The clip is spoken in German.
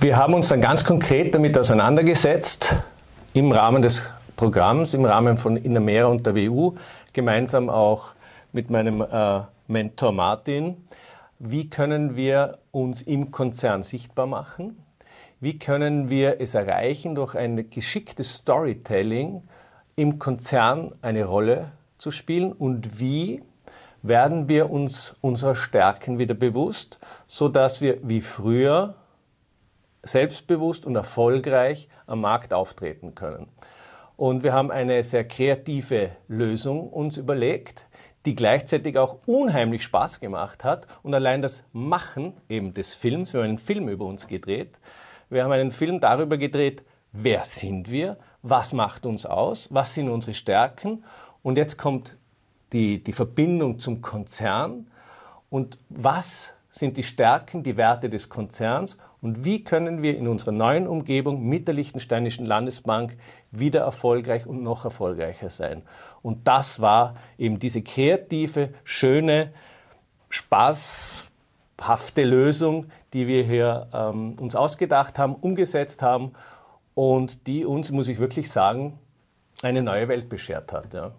Wir haben uns dann ganz konkret damit auseinandergesetzt im Rahmen des Programms, im Rahmen von Inamera und der WU, gemeinsam auch mit meinem äh, Mentor Martin. Wie können wir uns im Konzern sichtbar machen? Wie können wir es erreichen, durch ein geschicktes Storytelling im Konzern eine Rolle zu spielen? Und wie werden wir uns unserer Stärken wieder bewusst, sodass wir wie früher selbstbewusst und erfolgreich am Markt auftreten können. Und wir haben eine sehr kreative Lösung uns überlegt, die gleichzeitig auch unheimlich Spaß gemacht hat. Und allein das Machen eben des Films, wir haben einen Film über uns gedreht, wir haben einen Film darüber gedreht, wer sind wir, was macht uns aus, was sind unsere Stärken. Und jetzt kommt die, die Verbindung zum Konzern und was sind die Stärken, die Werte des Konzerns und wie können wir in unserer neuen Umgebung mit der Liechtensteinischen Landesbank wieder erfolgreich und noch erfolgreicher sein. Und das war eben diese kreative, schöne, spaßhafte Lösung, die wir hier ähm, uns ausgedacht haben, umgesetzt haben und die uns, muss ich wirklich sagen, eine neue Welt beschert hat. Ja.